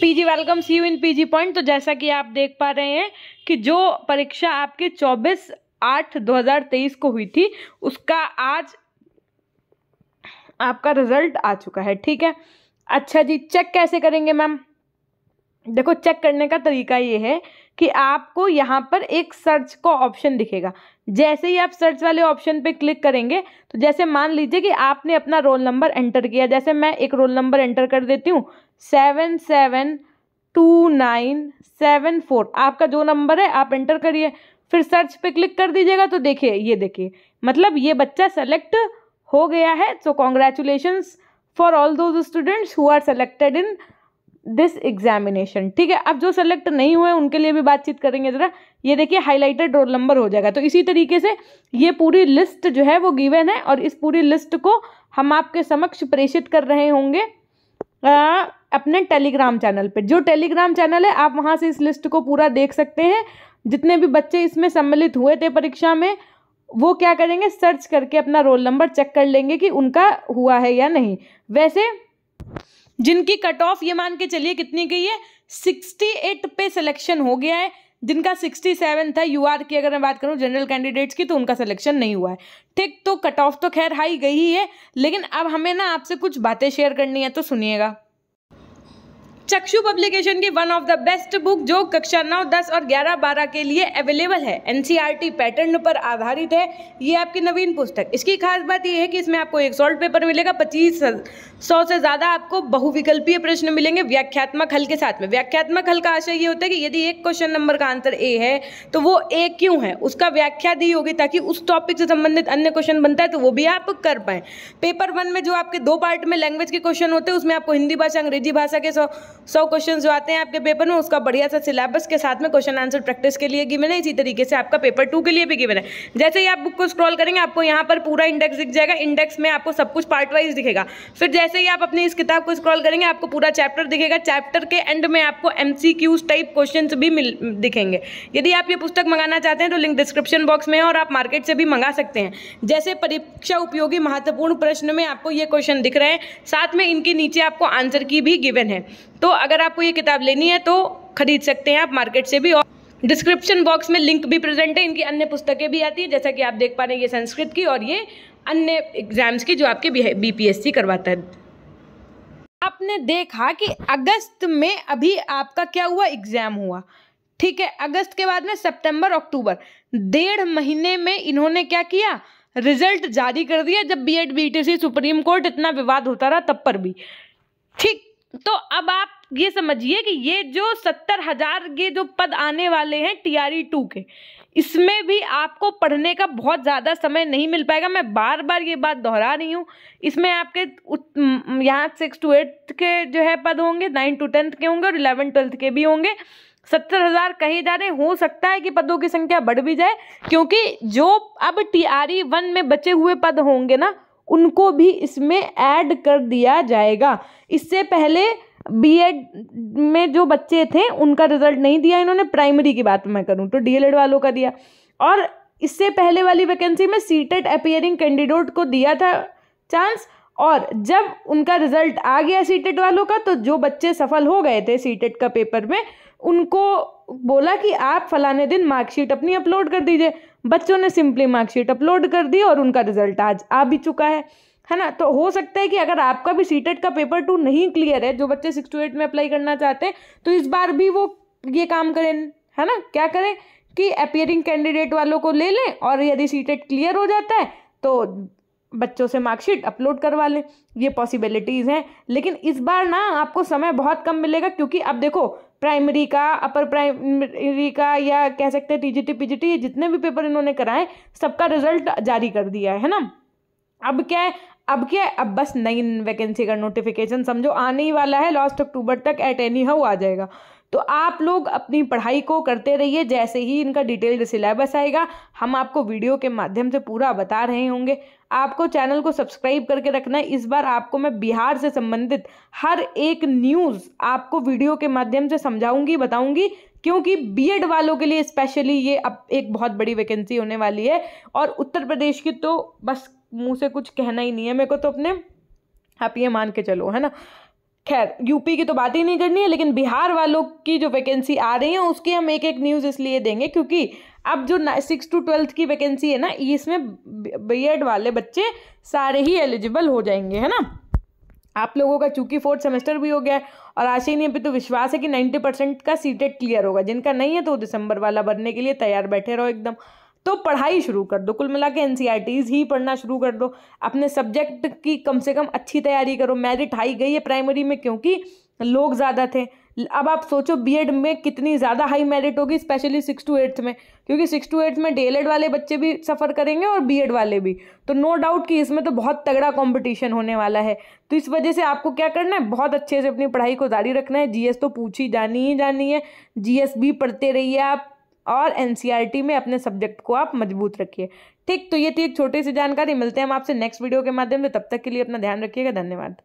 PG welcome see you in PG point तो जैसा कि आप देख पा रहे हैं कि जो परीक्षा आपके 24 आठ 2023 को हुई थी उसका आज आपका रिजल्ट आ चुका है ठीक है अच्छा जी चेक कैसे करेंगे मैम देखो चेक करने का तरीका ये है कि आपको यहाँ पर एक सर्च का ऑप्शन दिखेगा जैसे ही आप सर्च वाले ऑप्शन पे क्लिक करेंगे तो जैसे मान लीजिए कि आपने अपना रोल नंबर एंटर किया जैसे मैं एक रोल नंबर एंटर कर देती हूँ seven seven two nine seven four आपका जो नंबर है आप इंटर करिए फिर सर्च पे क्लिक कर दीजिएगा तो देखिए ये देखिए मतलब ये बच्चा सेलेक्ट हो गया है so congratulations for all those students who are selected in this examination ठीक है अब जो सेलेक्ट नहीं हुए उनके लिए भी बातचीत करेंगे ज़रा ये देखिए हाईलाइटेड रोल नंबर हो जाएगा तो इसी तरीके से ये पूरी लिस्ट जो है वो गिवन है और इस पूरी लिस्ट को हम आपके समक्ष प्रेषित कर रहे होंगे अपने टेलीग्राम चैनल पर जो टेलीग्राम चैनल है आप वहाँ से इस लिस्ट को पूरा देख सकते हैं जितने भी बच्चे इसमें सम्मिलित हुए थे परीक्षा में वो क्या करेंगे सर्च करके अपना रोल नंबर चेक कर लेंगे कि उनका हुआ है या नहीं वैसे जिनकी कट ऑफ ये मान के चलिए कितनी गई है सिक्सटी एट पे सिलेक्शन हो गया है जिनका सिक्सटी सेवन था यू की अगर मैं बात करूँ जनरल कैंडिडेट्स की तो उनका सिलेक्शन नहीं हुआ है ठीक तो कट ऑफ तो खैर हाई गई ही है लेकिन अब हमें ना आपसे कुछ बातें शेयर करनी है तो सुनिएगा चक्षु पब्लिकेशन की one of the best book जो कक्षा नौ दस और ग्यारह बारह के लिए अवेलेबल है एनसीईआरटी पैटर्न e पर आधारित है ये आपकी नवीन पुस्तक इसकी खास बात यह है कि इसमें आपको एक सॉल्ट पेपर मिलेगा पच्चीस सौ से ज़्यादा आपको बहुविकल्पीय प्रश्न मिलेंगे व्याख्यात्मक हल के साथ में व्याख्यात्मक हल का आशय ये होता है कि यदि एक क्वेश्चन नंबर का आंसर ए है तो वो ए क्यों है उसका व्याख्या दी होगी ताकि उस टॉपिक से संबंधित अन्य क्वेश्चन बनता है तो वो भी आप कर पाए पेपर वन में जो आपके दो पार्ट में लैंग्वेज के क्वेश्चन होते हैं उसमें आपको हिंदी भाषा अंग्रेजी भाषा के सौ क्वेश्चन जो आते हैं आपके पेपर में उसका बढ़िया सा सिलेबस के साथ में क्वेश्चन आंसर प्रैक्टिस के लिए गिवन है इसी तरीके से आपका पेपर टू के लिए भी गिवन है जैसे ही आप बुक को स्क्रॉल करेंगे आपको यहाँ पर पूरा इंडेक्स दिख जाएगा इंडेक्स में आपको सब कुछ पार्ट वाइज दिखेगा फिर जैसे ही आप अपनी इस किताब को स्क्रॉल करेंगे आपको पूरा चैप्टर दिखेगा चैप्टर के एंड में आपको एम टाइप क्वेश्चन भी मिल दिखेंगे यदि आप ये पुस्तक मंगाना चाहते हैं तो लिंक डिस्क्रिप्शन बॉक्स में है और आप मार्केट से भी मंगा सकते हैं जैसे परीक्षा उपयोगी महत्वपूर्ण प्रश्न में आपको ये क्वेश्चन दिख रहे हैं साथ में इनके नीचे आपको आंसर की भी गिवन है तो अगर आपको ये किताब लेनी है तो खरीद सकते हैं आप मार्केट से भी और डिस्क्रिप्शन बॉक्स में लिंक भी प्रेजेंट है इनकी अन्य पुस्तकें भी आती है जैसा कि आप देख पा रहे हैं ये संस्कृत की और ये अन्य एग्जाम्स की जो आपके बीपीएससी करवाता है आपने देखा कि अगस्त में अभी आपका क्या हुआ एग्ज़ाम हुआ ठीक है अगस्त के बाद में सितंबर अक्टूबर डेढ़ महीने में इन्होंने क्या किया रिजल्ट जारी कर दिया जब BEd BTC e supreme court इतना विवाद होता रहा तब पर भी ठीक तो अब आप ये समझिए कि ये जो सत्तर हजार के जो पद आने वाले हैं टीआरई टू के इसमें भी आपको पढ़ने का बहुत ज़्यादा समय नहीं मिल पाएगा मैं बार बार ये बात दोहरा रही हूँ इसमें आपके यहाँ सिक्स टू एट्थ के जो है पद होंगे नाइन टू टेंथ के होंगे और इलेवन ट्वेल्थ के भी होंगे सत्तर हज़ार कहे जा रहे हो सकता है कि पदों की संख्या बढ़ भी जाए क्योंकि जो अब टी आर ई वन में बचे हुए पद होंगे ना उनको भी इसमें ऐड कर दिया जाएगा इससे पहले बीएड में जो बच्चे थे उनका रिजल्ट नहीं दिया इन्होंने प्राइमरी की बात मैं करूँ तो डीएलएड वालों का दिया और इससे पहले वाली वैकेंसी में सीटेड अपियरिंग कैंडिडेट को दिया था चांस और जब उनका रिजल्ट आ गया सीटेट e वालों का तो जो बच्चे सफल हो गए थे सीटेट e का पेपर में उनको बोला कि आप फलाने दिन मार्कशीट अपनी अपलोड कर दीजिए बच्चों ने सिंपली मार्कशीट अपलोड कर दी और उनका रिजल्ट आज आ भी चुका है है ना तो हो सकता है कि अगर आपका भी सीटेट e का पेपर टू नहीं क्लियर है जो बच्चे सिक्स टू एट में अप्लाई करना चाहते हैं तो इस बार भी वो ये काम करें है ना क्या करें कि अपियरिंग कैंडिडेट वालों को ले लें और यदि सीटेट क्लियर हो जाता है तो बच्चों से मार्कशीट अपलोड करवा लें ये पॉसिबिलिटीज़ हैं लेकिन इस बार ना आपको समय बहुत कम मिलेगा क्योंकि अब देखो प्राइमरी का अपर प्राइमरी का या कह सकते हैं टीजीटी पीजीटी जितने भी पेपर इन्होंने कराए सबका रिजल्ट जारी कर दिया है ना अब क्या है अब क्या है अब बस नई वैकेंसी का नोटिफिकेशन समझो आने ही वाला है लास्ट अक्टूबर तक एट एनी हाउ आ जाएगा तो आप लोग अपनी पढ़ाई को करते रहिए जैसे ही इनका डिटेल्ड सिलेबस आएगा हम आपको वीडियो के माध्यम से पूरा बता रहे होंगे आपको चैनल को सब्सक्राइब करके रखना है इस बार आपको मैं बिहार से संबंधित हर एक न्यूज़ आपको वीडियो के माध्यम से समझाऊंगी बताऊंगी क्योंकि बीएड वालों के लिए स्पेशली ये अब एक बहुत बड़ी वैकेंसी होने वाली है और उत्तर प्रदेश की तो बस मुँह से कुछ कहना ही नहीं है मेरे को तो अपने आप ये मान के चलो है ना खैर यूपी की तो बात ही नहीं करनी है लेकिन बिहार वालों की जो वैकेंसी आ रही है उसकी हम एक एक न्यूज़ इसलिए देंगे क्योंकि अब जो सिक्स टू ट्वेल्थ की वैकेंसी है ना इसमें बी एड वाले बच्चे सारे ही एलिजिबल हो जाएंगे है ना आप लोगों का चूंकि फोर्थ सेमेस्टर भी हो गया है और आशीन पे तो विश्वास है कि नाइन्टी परसेंट का सीटेट क्लियर होगा जिनका नहीं है तो दिसंबर वाला भरने के लिए तैयार बैठे रहो एकदम तो पढ़ाई शुरू कर दो कुल मिला के एन e ही पढ़ना शुरू कर दो अपने सब्जेक्ट की कम से कम अच्छी तैयारी करो मेरिट हाई गई है प्राइमरी में क्योंकि लोग ज़्यादा थे अब आप सोचो बीएड में कितनी ज़्यादा हाई मेरिट होगी स्पेशली सिक्स टू एट्थ में क्योंकि सिक्स टू एट्थ में डेलेड वाले बच्चे भी सफ़र करेंगे और बीएड वाले भी तो नो डाउट कि इसमें तो बहुत तगड़ा कंपटीशन होने वाला है तो इस वजह से आपको क्या करना है बहुत अच्छे से अपनी पढ़ाई को जारी रखना है जीएस तो पूछी जानी ही जानी है जीएस भी पढ़ते रहिए आप और एन e में अपने सब्जेक्ट को आप मजबूत रखिए ठीक तो ये थी एक छोटी सी जानकारी मिलते हैं हम आपसे नेक्स्ट वीडियो के माध्यम से तब तक के लिए अपना ध्यान रखिएगा धन्यवाद